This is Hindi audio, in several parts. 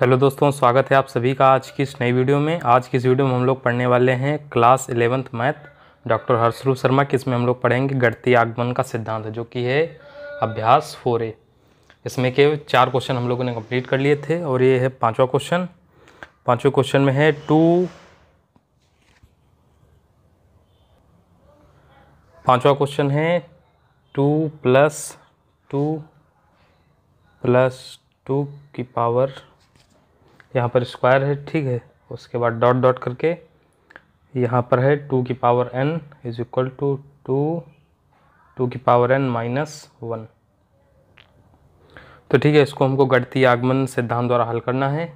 हेलो दोस्तों स्वागत है आप सभी का आज की इस नई वीडियो में आज की इस वीडियो में हम लोग पढ़ने वाले हैं class eleventh math doctor Harshroop Sharma की इसमें हम लोग पढ़ेंगे गणतीय आगमन का सिद्धांत जो कि है अभ्यास फोर ए इसमें के चार क्वेश्चन हम लोगों ने कंप्लीट कर लिए थे और ये है पाँचवा क्वेश्चन पाँचवें क्वेश्चन में है टू पाँचवा क्वेश्चन है two plus two plus two की पावर यहाँ पर स्क्वायर है ठीक है उसके बाद डॉट डॉट करके यहाँ पर है टू की power N is equal to two two की पावर एन माइनस वन तो ठीक है इसको हमको गणतीय आगमन सिद्धांत द्वारा हल करना है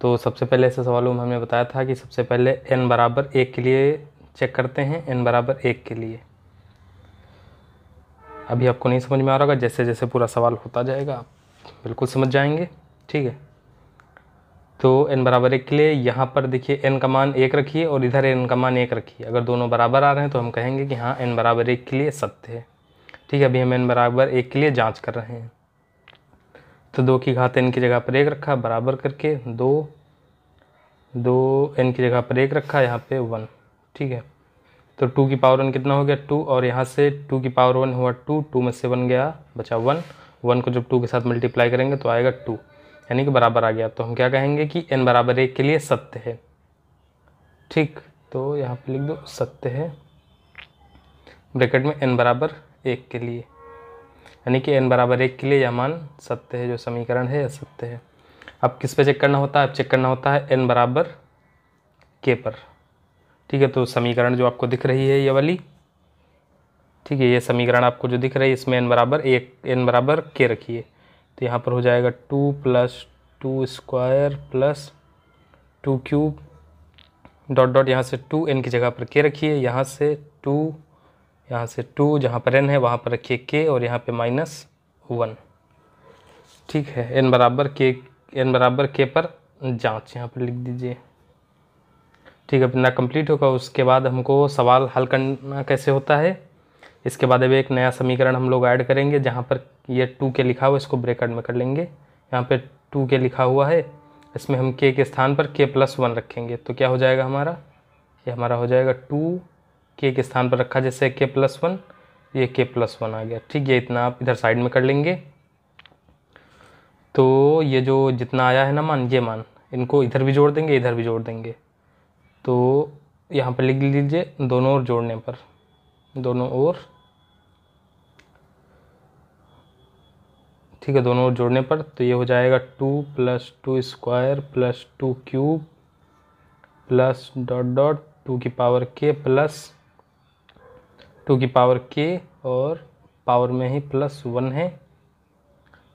तो सबसे पहले ऐसे सवालों में हमने बताया था कि सबसे पहले एन बराबर एक के लिए चेक करते हैं एन बराबर एक के लिए अभी आपको नहीं समझ में आ रहा होगा जैसे जैसे पूरा सवाल होता जाएगा आप बिल्कुल समझ जाएंगे ठीक है तो n बराबर एक के लिए यहाँ पर देखिए n का मान एक रखिए और इधर n का मान एक रखिए अगर दोनों बराबर आ रहे हैं तो हम कहेंगे कि हाँ n बराबर एक के लिए सत्य है ठीक है अभी हम n बराबर एक के लिए जांच कर रहे हैं तो दो की घात n की जगह पर एक रखा बराबर करके दो दो n की जगह पर एक रखा यहाँ पे वन ठीक है तो टू की पावर वन कितना हो गया टू और यहाँ से टू की पावर वन हुआ टू टू में से वन गया बचा वन वन को जब टू के साथ मल्टीप्लाई करेंगे तो आएगा टू यानी कि बराबर आ गया तो हम क्या कहेंगे कि एन बराबर एक के लिए सत्य है ठीक तो यहाँ पे लिख दो सत्य है ब्रैकेट में एन बराबर एक के लिए यानी कि एन बराबर एक के लिए यह मान सत्य है जो समीकरण है यह सत्य है अब किस पे चेक करना होता है अब चेक करना होता है एन बराबर के पर ठीक है तो समीकरण जो आपको दिख रही है ये वाली ठीक है ये समीकरण आपको जो दिख रही है इसमें एन बराबर एक एन बराबर के रखिए तो यहाँ पर हो जाएगा two plus two square plus two cube dot dot यहाँ से टू एन की जगह पर के रखिए यहाँ से टू यहाँ से टू जहाँ पर एन है वहाँ पर रखिए के और यहाँ पे माइनस वन ठीक है एन बराबर के एन बराबर के पर जांच यहाँ पर लिख दीजिए ठीक है अपना कंप्लीट होगा उसके बाद हमको सवाल हल करना कैसे होता है इसके बाद अभी एक नया समीकरण हम लोग ऐड करेंगे जहाँ पर ये टू के लिखा हुआ इसको ब्रेकेट में कर लेंगे यहाँ पर टू के लिखा हुआ है इसमें हम के के स्थान पर के प्लस वन रखेंगे तो क्या हो जाएगा हमारा ये हमारा हो जाएगा टू के के स्थान पर रखा जैसे के प्लस वन ये के प्लस वन आ गया ठीक है इतना आप इधर साइड में कर लेंगे तो ये जो जितना आया है ना मान ये मान इनको इधर भी जोड़ देंगे इधर भी जोड़ देंगे तो यहाँ पर लिख लीजिए दोनों ओर जोड़ने पर दोनों ओर ठीक है दोनों जोड़ने पर तो ये हो जाएगा two plus two square plus two cube plus dot dot two की पावर के प्लस टू की पावर के और पावर में ही प्लस वन है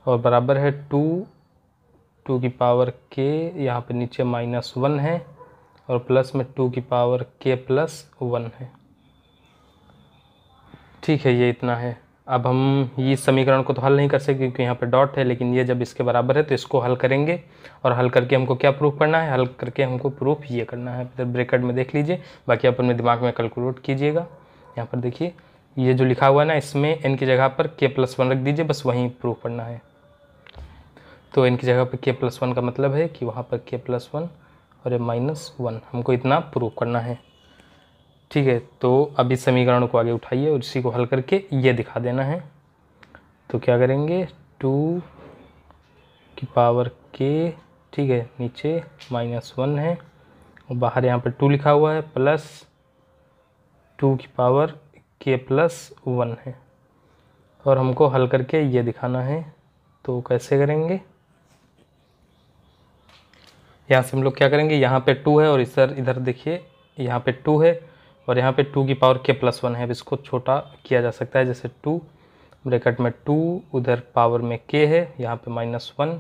और बराबर है टू टू की पावर के यहाँ पे नीचे माइनस वन है और प्लस में टू की पावर के प्लस वन है ठीक है ये इतना है अब हम ये समीकरण को तो हल नहीं कर सकते क्योंकि यहाँ पर डॉट है लेकिन ये जब इसके बराबर है तो इसको हल करेंगे और हल करके हमको क्या प्रूफ करना है हल करके हमको प्रूफ ये करना है इधर ब्रेकेट में देख लीजिए बाकी आप अपने दिमाग में कैलकुलेट कीजिएगा यहाँ पर देखिए ये जो लिखा हुआ है ना इसमें एन की जगह पर के प्लस वन रख दीजिए बस वहीं प्रूफ करना है तो एन की जगह पर के प्लस वन का मतलब है कि वहाँ पर के प्लस वन और ये माइनस वन हमको इतना प्रूफ करना है ठीक है तो अब इस समीकरण को आगे उठाइए और इसी को हल करके ये दिखा देना है तो क्या करेंगे टू की पावर के ठीक है नीचे माइनस वन है और बाहर यहाँ पर टू लिखा हुआ है प्लस टू की पावर के प्लस वन है और हमको हल करके ये दिखाना है तो कैसे करेंगे यहाँ से हम लोग क्या करेंगे यहाँ पे टू है और इधर इधर देखिए यहाँ पे टू है और यहाँ पे टू की पावर के प्लस वन है अब इसको छोटा किया जा सकता है जैसे टू ब्रैकेट में टू उधर पावर में के है यहाँ पे माइनस वन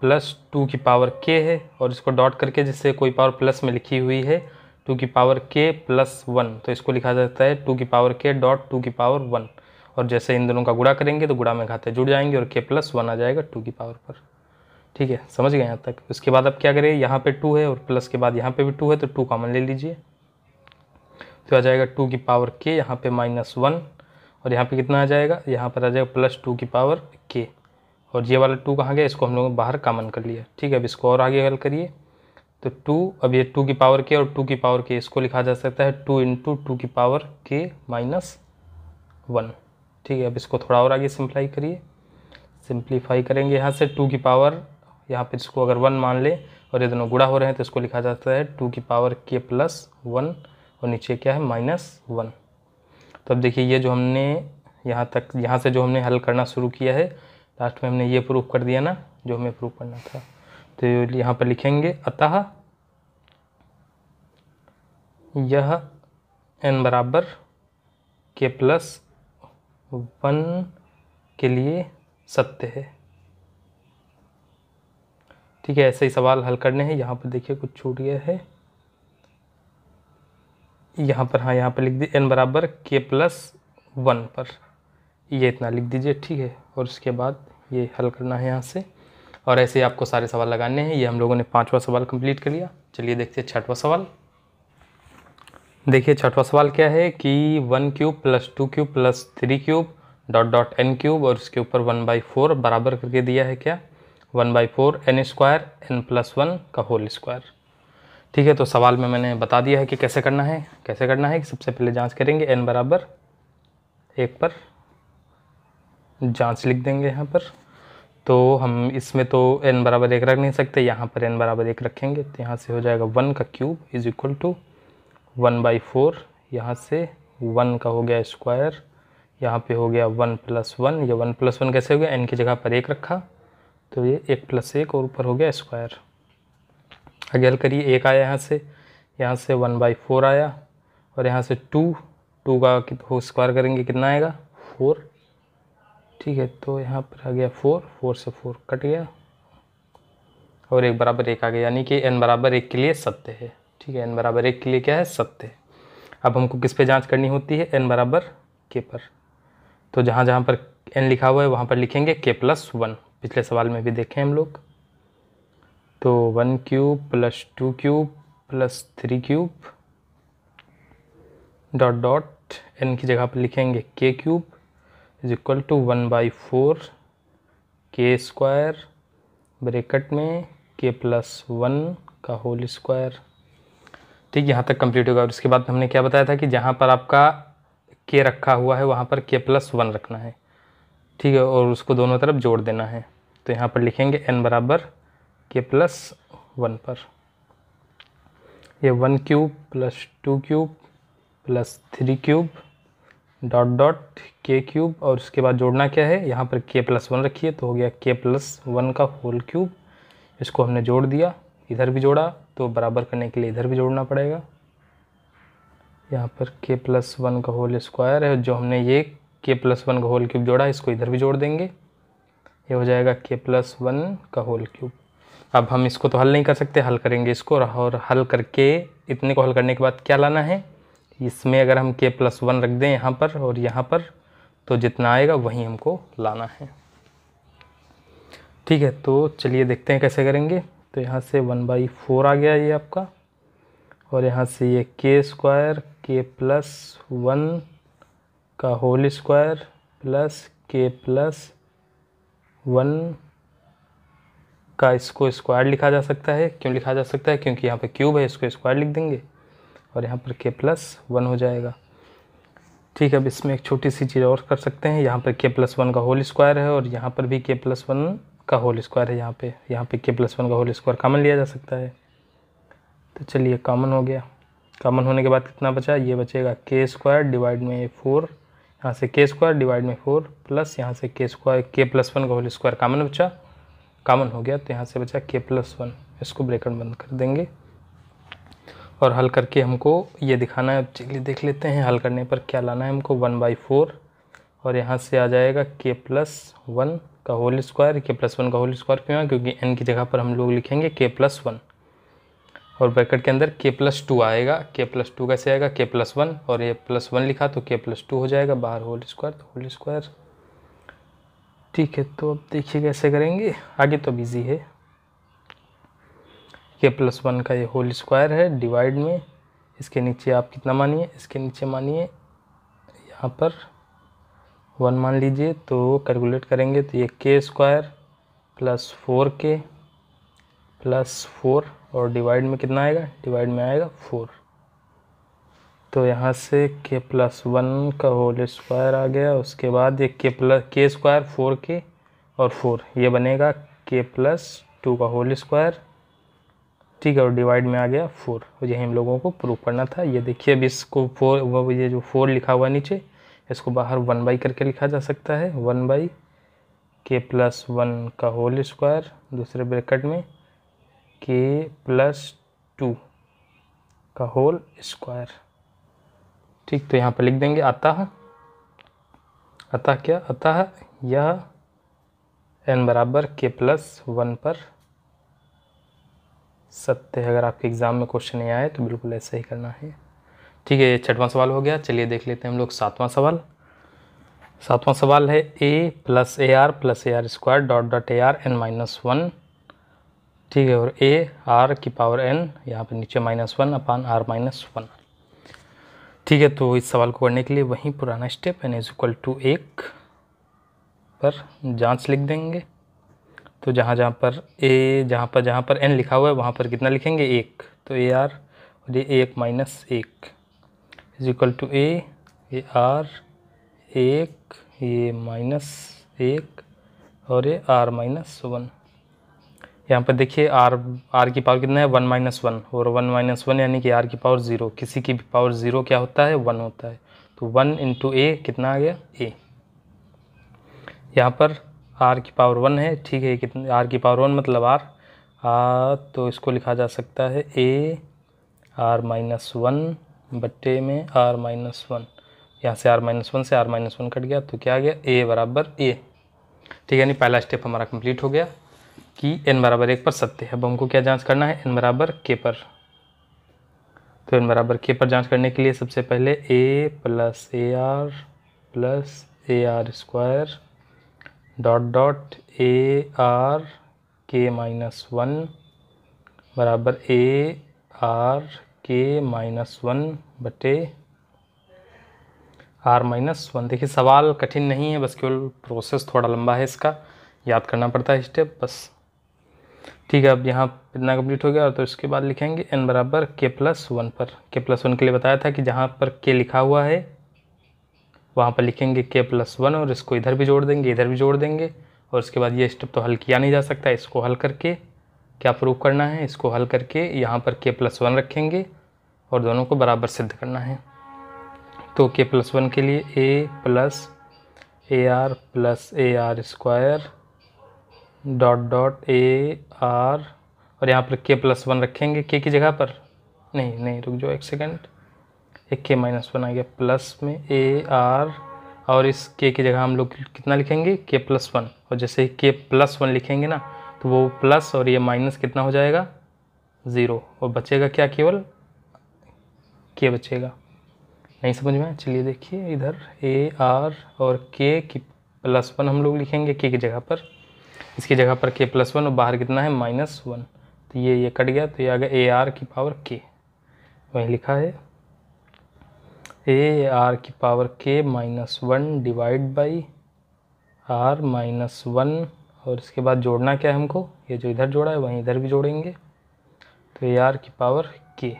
प्लस टू की पावर के है और इसको डॉट करके जिससे कोई पावर प्लस में लिखी हुई है टू की पावर के प्लस वन तो इसको लिखा जाता है टू की पावर के डॉट टू की पावर वन और जैसे इन दोनों का गुड़ा करेंगे तो गुड़ा में घाते जुड़ जाएंगे और के प्लस वन आ जाएगा टू की पावर पर ठीक है समझ गए यहाँ तक उसके बाद अब क्या करें यहाँ पे टू है और प्लस के बाद यहाँ पे भी टू है तो टू कॉमन ले लीजिए तो आ जाएगा टू की पावर के यहाँ पे माइनस वन और यहाँ पे कितना आ जाएगा यहाँ पर आ जाएगा प्लस टू की पावर के और ये वाला टू कहाँ गया इसको हम लोग बाहर कामन कर लिया ठीक है अब इसको और आगे हल करिए तो टू अब ये टू की पावर के और टू की पावर के इसको लिखा जा सकता है टू इंटू टू की पावर के माइनस वन ठीक है अब इसको थोड़ा और आगे सिंप्लाई करिए सिंप्लीफाई करेंगे यहाँ से टू की पावर यहाँ पर इसको अगर वन मान लें और ये दोनों गुड़ा हो रहे हैं तो इसको लिखा जाता है टू की पावर के प्लस वन और नीचे क्या है माइनस वन तो अब देखिए ये जो हमने यहाँ तक यहाँ से जो हमने हल करना शुरू किया है लास्ट में हमने ये प्रूफ कर दिया ना जो हमें प्रूफ करना था तो यहाँ पर लिखेंगे अतः यह एन बराबर के प्लस वन के लिए सत्य है ठीक है ऐसे ही सवाल हल करने हैं यहाँ पर देखिए कुछ छूट गया है यहाँ पर हाँ यहाँ पर लिख दीजिए एन बराबर के प्लस वन पर ये इतना लिख दीजिए ठीक है और उसके बाद ये हल करना है यहाँ से और ऐसे ही आपको सारे सवाल लगाने हैं ये हम लोगों ने पाँचवा सवाल कंप्लीट कर लिया चलिए देखते हैं छठवा सवाल देखिए छठवा सवाल क्या है कि one cube plus two cube plus three cube dot dot N cube और उसके ऊपर वन बाई फोर बराबर करके दिया है क्या one by four N square N plus one का होल स्क्वायर ठीक है तो सवाल में मैंने बता दिया है कि कैसे करना है कैसे करना है कि सबसे पहले जांच करेंगे एन बराबर एक पर जांच लिख देंगे यहाँ पर तो हम इसमें तो एन बराबर एक रख नहीं सकते यहाँ पर एन बराबर एक रखेंगे तो यहाँ से हो जाएगा वन का cube is equal to one by four यहाँ से वन का हो गया स्क्वायर यहाँ पे हो गया वन प्लस वन या वन प्लस वन कैसे हो गया एन की जगह पर एक रखा तो ये एक प्लस एक और ऊपर हो गया स्क्वायर अगेल करिए एक आया यहाँ से यहाँ से वन बाई फोर आया और यहाँ से टू टू का हो स्क्वायर करेंगे कितना आएगा फोर ठीक है तो यहाँ पर आ गया फोर फोर से फोर कट गया और एक बराबर एक आ गया यानी कि एन बराबर एक के लिए सत्य है ठीक है एन बराबर एक के लिए क्या है सत्य है अब हमको किस पे जांच करनी होती है एन बराबर के पर तो जहाँ जहाँ पर एन लिखा हुआ है वहाँ पर लिखेंगे के प्लस वन पिछले सवाल में भी देखें हम लोग तो one cube plus two cube plus three cube dot dot N की जगह पर लिखेंगे K cube is equal to one by four K square bracket में के प्लस वन का होल स्क्वायर ठीक यहाँ तक कंप्लीट होगा और इसके बाद हमने क्या बताया था कि जहाँ पर आपका के रखा हुआ है वहाँ पर के प्लस वन रखना है ठीक है और उसको दोनों तरफ जोड़ देना है तो यहाँ पर लिखेंगे एन बराबर ये प्लस वन पर ये one cube plus two cube plus three cube dot dot K cube और उसके बाद जोड़ना क्या है यहाँ पर के प्लस वन रखिए तो हो गया के प्लस वन का होल क्यूब इसको हमने जोड़ दिया इधर भी जोड़ा तो बराबर करने के लिए इधर भी जोड़ना पड़ेगा यहाँ पर के प्लस वन का होल स्क्वायर है जो हमने ये के प्लस वन का होल क्यूब जोड़ा इसको इधर भी जोड़ देंगे ये हो जाएगा के प्लस वन का होल क्यूब अब हम इसको तो हल नहीं कर सकते हल करेंगे इसको और हल करके इतने को हल करने के बाद क्या लाना है इसमें अगर हम के प्लस वन रख दें यहाँ पर और यहाँ पर तो जितना आएगा वहीं हमको लाना है ठीक है तो चलिए देखते हैं कैसे करेंगे तो यहाँ से वन बाई फोर आ गया ये आपका और यहाँ से ये K square K plus one का whole square plus K plus one का इसको स्क्वायर लिखा जा सकता है क्यों लिखा जा सकता है क्योंकि यहाँ पर क्यूब है इसको स्क्वायर लिख देंगे और यहाँ पर के प्लस वन हो जाएगा ठीक है अब इसमें एक छोटी सी चीज़ और कर सकते हैं यहाँ पर के प्लस वन का होल स्क्वायर है और यहाँ पर भी के प्लस वन का होल स्क्वायर है यहाँ पे यहाँ पे के प्लस वन का होल स्क्वायर कामन लिया जा सकता है तो चलिए कामन हो गया कामन होने के बाद कितना बचा ये बचेगा के स्क्वायर डिवाइड में फोर यहाँ से के स्क्वायर डिवाइड में फोर प्लस यहाँ से K square K plus one का होल स्क्वायर कामन बचा कॉमन हो गया तो यहाँ से बचा के प्लस वन इसको ब्रेकर बंद कर देंगे और हल करके हमको ये दिखाना है चलिए देख लेते हैं हल करने पर क्या लाना है हमको वन बाई फोर और यहाँ से आ जाएगा के प्लस वन का whole square K plus one का होल स्क्वायर क्यों है क्योंकि एन की जगह पर हम लोग लिखेंगे के प्लस वन और ब्रैकेट के अंदर के प्लस टू आएगा के प्लस टू कैसे आएगा के प्लस वन और ये प्लस वन लिखा तो के प्लस टू हो जाएगा बाहर होल स्क्वायर तो होल स्क्वायर ठीक है तो अब देखिए कैसे करेंगे आगे तो बिजी है के प्लस वन का ये होल स्क्वायर है डिवाइड में इसके नीचे आप कितना मानिए इसके नीचे मानिए यहाँ पर वन मान लीजिए तो कैलकुलेट करेंगे तो ये K square plus four K plus four और डिवाइड में कितना आएगा डिवाइड में आएगा फोर तो यहाँ से के प्लस वन का होल स्क्वायर आ गया उसके बाद ये के प्लस के स्क्वायर फोर के और फोर ये बनेगा के प्लस टू का होल स्क्वायर ठीक है और डिवाइड में आ गया फोर यही हम लोगों को प्रूव करना था ये देखिए अब इसको फोर वो ये जो फोर लिखा हुआ नीचे इसको बाहर वन बाई करके लिखा जा सकता है one by K plus one का होल स्क्वायर दूसरे ब्रैकेट में के प्लस टू का होल स्क्वायर ठीक तो यहाँ पर लिख देंगे अतः अतः क्या अतः यह एन बराबर के प्लस वन पर सत्य है अगर आपके एग्ज़ाम में क्वेश्चन नहीं आए तो बिल्कुल ऐसा ही करना है ठीक है ये छठवां सवाल हो गया चलिए देख लेते हैं हम लोग सातवां सवाल सातवां सवाल है A plus A R plus A R square dot dot A R N minus one ठीक है और ए आर की पावर एन यहाँ पर नीचे minus one upon R minus one ठीक है तो इस सवाल को करने के लिए वही पुराना step N is equal to एक पर जांच लिख देंगे तो जहाँ जहाँ पर ए जहाँ पर जहाँ पर एन लिखा हुआ है वहाँ पर कितना लिखेंगे एक तो ए आर और ये एक माइनस एक इज इक्वल टू ए ये आर एक ये माइनस एक और ये आर माइनस वन यहाँ पर देखिए आर आर की पावर कितना है वन माइनस वन और वन माइनस वन यानी कि आर की पावर ज़ीरो किसी की भी पावर ज़ीरो क्या होता है वन होता है तो वन इंटू ए कितना आ गया ए यहाँ पर आर की पावर वन है ठीक है कितना आर की पावर वन मतलब आर आ तो इसको लिखा जा सकता है ए आर माइनस वन बट्टे में आर माइनस वन यहाँ से आर माइनस वन से आर माइनस वन कट गया तो क्या आ गया ए बराबर ए ठीक है यानी पहला स्टेप हमारा कंप्लीट हो गया कि एन बराबर एक पर सत्य है अब हमको क्या जांच करना है एन बराबर के पर तो एन बराबर के पर जांच करने के लिए सबसे पहले A plus A R plus A R square dot dot A R K minus one बराबर A R K minus one बटे आर माइनस वन देखिए सवाल कठिन नहीं है बस केवल प्रोसेस थोड़ा लंबा है इसका याद करना पड़ता है स्टेप बस ठीक है अब यहाँ इतना कम्प्लीट हो गया तो इसके बाद लिखेंगे एन बराबर के प्लस वन पर के प्लस वन के लिए बताया था कि जहाँ पर के लिखा हुआ है वहाँ पर लिखेंगे के प्लस वन और इसको इधर भी जोड़ देंगे इधर भी जोड़ देंगे और उसके बाद ये स्टेप तो हल किया नहीं जा सकता इसको हल करके क्या प्रूव करना है इसको हल करके यहाँ पर के प्लस वन रखेंगे और दोनों को बराबर सिद्ध करना है तो के प्लस वन के लिए A plus A R plus A R square dot dot A R और यहाँ पर के प्लस वन रखेंगे के की जगह पर नहीं नहीं रुक जाओ एक सेकेंड एक के माइनस वन आ गया प्लस में ए आर और इस के की जगह हम लोग कितना लिखेंगे के प्लस वन और जैसे ही के प्लस वन लिखेंगे ना तो वो प्लस और ये माइनस कितना हो जाएगा ज़ीरो और बचेगा क्या केवल के बचेगा नहीं समझ में चलिए देखिए इधर ए आर और के की प्लस वन हम लोग लिखेंगे के की जगह पर इसकी जगह पर के प्लस वन और बाहर कितना है माइनस वन तो ये ये कट गया तो ये आ गया ए आर की पावर के वहीं लिखा है ए आर की power K minus one divide by R minus one और इसके बाद जोड़ना क्या है हमको ये जो इधर जोड़ा है वहीं इधर भी जोड़ेंगे तो ए आर की पावर के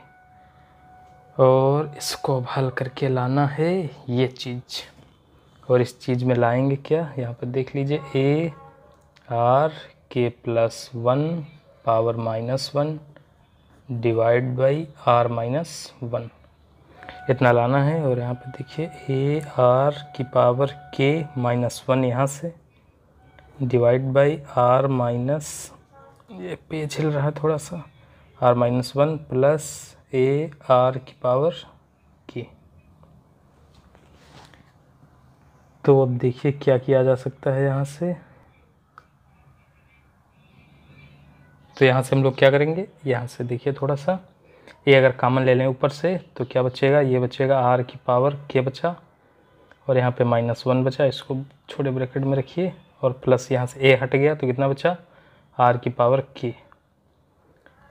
और इसको हल करके लाना है ये चीज़ और इस चीज़ में लाएंगे क्या यहाँ पर देख लीजिए A R K plus one power minus one divide by R minus one इतना लाना है और यहाँ पे देखिए ए आर की पावर के माइनस वन यहाँ से डिवाइड बाई आर माइनस ये पेज हिल रहा है थोड़ा सा R minus one plus A R की पावर के तो अब देखिए क्या किया जा सकता है यहाँ से तो यहाँ से हम लोग क्या करेंगे यहाँ से देखिए थोड़ा सा ये अगर कामन ले लें ऊपर से तो क्या बचेगा ये बचेगा आर की पावर के बचा और यहाँ पे माइनस वन बचा इसको छोटे ब्रैकेट में रखिए और प्लस यहाँ से ए हट गया तो कितना बचा आर की पावर के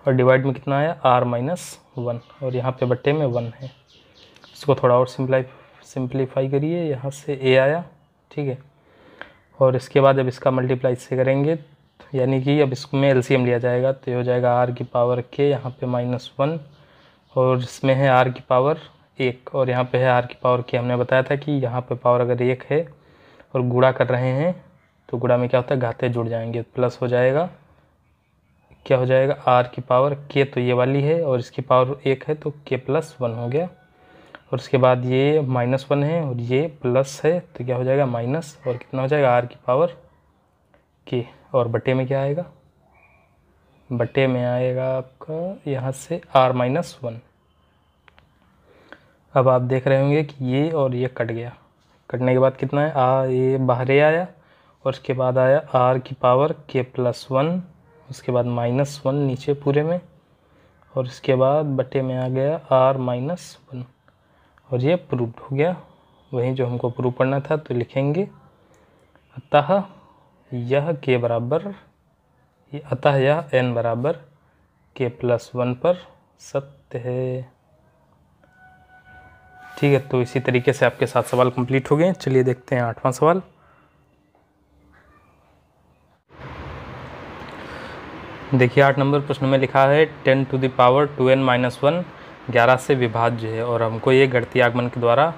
और डिवाइड में कितना आया आर माइनस वन और यहाँ पे बट्टे में वन है इसको थोड़ा और सिंप्लाई सिंप्लीफाई करिए यहाँ से ए आया ठीक है और इसके बाद जब इसका मल्टीप्लाई इससे करेंगे यानी कि अब इसमें एल लिया जाएगा तो ये हो जाएगा आर की पावर के यहाँ पे माइनस वन और इसमें है आर की पावर एक और यहाँ पे है आर की पावर के हमने बताया था कि यहाँ पे पावर अगर एक है और गुड़ा कर रहे हैं तो गुड़ा में क्या होता है घाते जुड़ जाएंगे प्लस हो जाएगा क्या हो जाएगा आर की पावर के तो ये वाली है और इसकी पावर एक है तो के प्लस वन हो गया और उसके बाद ये माइनस वन है और ये प्लस है तो क्या हो जाएगा माइनस और कितना हो जाएगा आर की पावर के और बटे में क्या आएगा बटे में आएगा आपका यहाँ से आर माइनस वन अब आप देख रहे होंगे कि ये और ये कट गया कटने के बाद कितना है आ ये बाहर आया और उसके बाद आया आर की पावर के प्लस वन उसके बाद माइनस वन नीचे पूरे में और इसके बाद बटे में आ गया आर माइनस वन और ये प्रूफ हो गया वहीं जो हमको प्रूफ पढ़ना था तो लिखेंगे अतः यह के बराबर अतः यह एन बराबर के प्लस वन पर सत्य है ठीक है तो इसी तरीके से आपके साथ सवाल कंप्लीट हो गए चलिए देखते हैं आठवां सवाल देखिए आठ नंबर प्रश्न में लिखा है ten to the power two N minus one ग्यारह से विभाज्य है और हमको ये गणतीय आगमन के द्वारा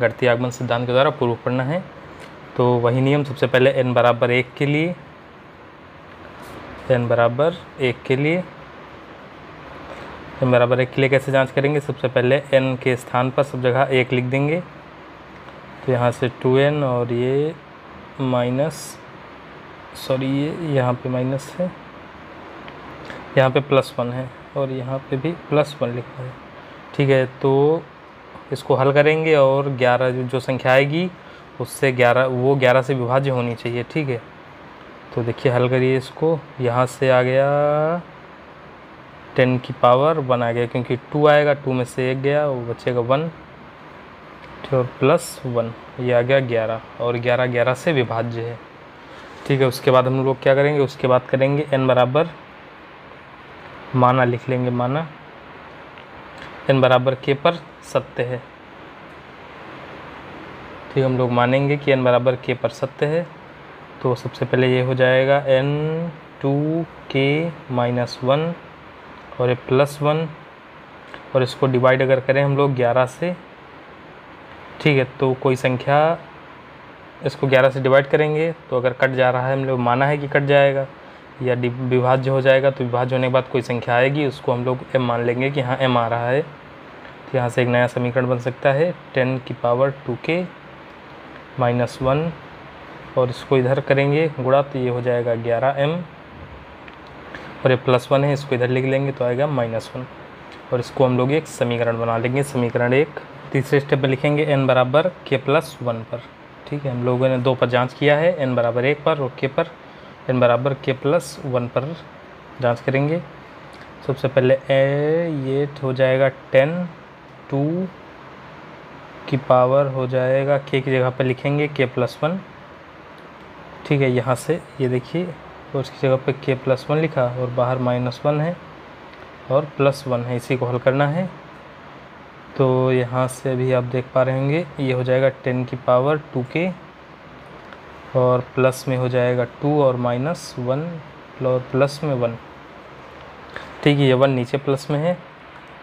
गणतीय आगमन सिद्धांत के द्वारा पूर्व पढ़ना है तो वही नियम सबसे पहले एन बराबर एक के लिए एन बराबर एक के लिए एन बराबर एक के लिए कैसे जांच करेंगे सबसे पहले एन के स्थान पर सब जगह एक लिख देंगे तो यहाँ से टू एन और ये माइनस सॉरी ये यहाँ पे माइनस है यहाँ पे प्लस वन है और यहाँ पे भी प्लस वन लिखा है ठीक है तो इसको हल करेंगे और ग्यारह जो, जो संख्या आएगी उससे ग्यारह वो ग्यारह से विभाज्य होनी चाहिए ठीक है तो देखिए हल करिए इसको यहाँ से आ गया टेन की पावर वन आ गया क्योंकि टू आएगा टू में से एक गया वो बचेगा वन और प्लस वन ये आ गया ग्यारह और ग्यारह ग्यारह से विभाज्य है ठीक है उसके बाद हम लोग क्या करेंगे उसके बाद करेंगे एन बराबर माना लिख लेंगे माना एन बराबर के पर सत्य है फिर हम लोग मानेंगे कि एन बराबर के पर सत्य है तो सबसे पहले ये हो जाएगा N two K minus one और ये प्लस वन और इसको डिवाइड अगर करें हम लोग ग्यारह से ठीक है तो कोई संख्या इसको ग्यारह से डिवाइड करेंगे तो अगर कट जा रहा है हम लोग माना है कि कट जाएगा या विभाज्य हो जाएगा तो विभाज्य होने के बाद कोई संख्या आएगी उसको हम लोग एम मान लेंगे कि हाँ एम आ रहा है तो यहाँ से एक नया समीकरण बन सकता है टेन की power two K minus one और इसको इधर करेंगे गुड़ा तो ये हो जाएगा ग्यारह एम और ये प्लस वन है इसको इधर लिख लेंगे तो आएगा माइनस वन और इसको हम लोग एक समीकरण बना लेंगे समीकरण एक तीसरे स्टेप में लिखेंगे एन बराबर के प्लस वन पर ठीक है हम लोगों ने दो पर जांच किया है एन बराबर एक पर और के पर एन बराबर के प्लस वन पर जांच करेंगे सबसे पहले ए ये तो हो जाएगा टेन टू की पावर हो जाएगा के की जगह पर लिखेंगे के प्लस वन ठीक है यहाँ से ये देखिए और उसकी जगह पर के प्लस वन लिखा और बाहर माइनस वन है और प्लस वन है इसी को हल करना है तो यहाँ से अभी आप देख पा रहे होंगे ये हो जाएगा टेन की पावर टू के और प्लस में हो जाएगा टू और माइनस वन और प्लस में वन ठीक है ये वन नीचे प्लस में है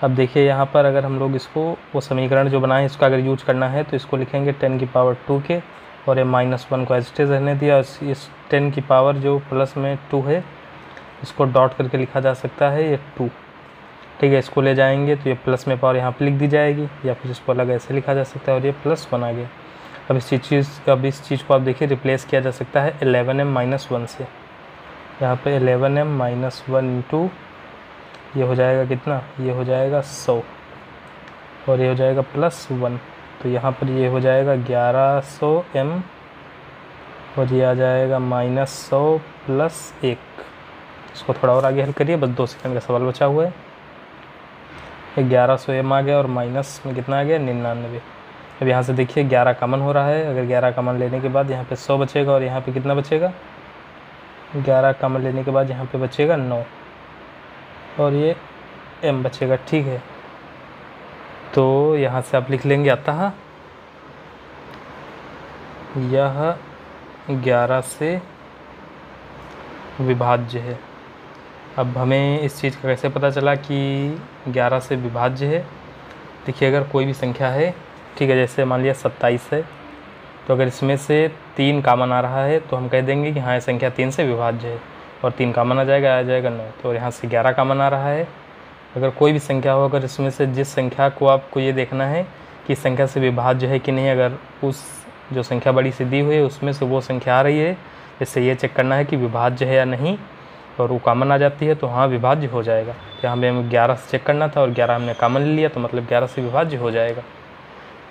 अब देखिए यहाँ पर अगर हम लोग इसको वो समीकरण जो बनाए इसका अगर यूज करना है तो इसको लिखेंगे टेन की पावर टू के और ये माइनस वन को एजिटेज रहने दिया और इस टेन की पावर जो प्लस में टू है इसको डॉट करके लिखा जा सकता है ये टू ठीक है इसको ले जाएंगे तो ये प्लस में पावर यहाँ पर लिख दी जाएगी या फिर इसको अलग ऐसे लिखा जा सकता है और ये प्लस वन आ गया अब इस चीज़ अब इस चीज़ को आप देखिए रिप्लेस किया जा सकता है एलेवन एम माइनस वन से यहाँ पर eleven M minus one two ये हो जाएगा कितना ये हो जाएगा सौ और ये हो जाएगा प्लस वन तो यहाँ पर ये हो जाएगा ग्यारह सौ एम और ये आ जाएगा माइनस सौ प्लस एक इसको थोड़ा और आगे हल करिए बस दो सेकंड का सवाल बचा हुआ है ग्यारह सौ एम आ गया और माइनस में कितना आ गया निन्यानवे अब यहाँ से देखिए ग्यारह कामन हो रहा है अगर ग्यारह कामन लेने के बाद यहाँ पर सौ बचेगा और यहाँ पर कितना बचेगा ग्यारह कामन लेने के बाद यहाँ पर बचेगा नौ और ये एम बचेगा ठीक है तो यहाँ से आप लिख लेंगे आता है यह ग्यारह से विभाज्य है अब हमें इस चीज़ का कैसे पता चला कि ग्यारह से विभाज्य है देखिए अगर कोई भी संख्या है ठीक है जैसे मान लिया सत्ताईस है तो अगर इसमें से तीन कामन आ रहा है तो हम कह देंगे कि हाँ ये संख्या तीन से विभाज्य है और तीन मन आ जाएगा आ जाएगा नौ तो यहाँ से ग्यारह का मन आ रहा है अगर कोई भी संख्या हो अगर इसमें से जिस संख्या को आपको ये देखना है कि संख्या से विभाज्य है कि नहीं अगर उस जो संख्या बड़ी से दी हुई है उसमें से वो संख्या आ रही है इससे ये चेक करना है कि विभाज्य है या नहीं और वो कामन आ जाती है तो हाँ विभाज्य हो जाएगा यहाँ हमें ग्यारह से चेक करना था और ग्यारह हमने कामन ले लिया तो मतलब ग्यारह से विभाज्य हो जाएगा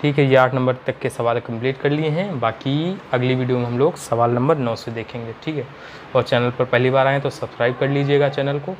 ठीक है ये आठ नंबर तक के सवाल कंप्लीट कर लिए हैं बाकी अगली वीडियो में हम लोग सवाल नंबर नौ से देखेंगे ठीक है और चैनल पर पहली बार आएँ तो सब्सक्राइब कर लीजिएगा चैनल को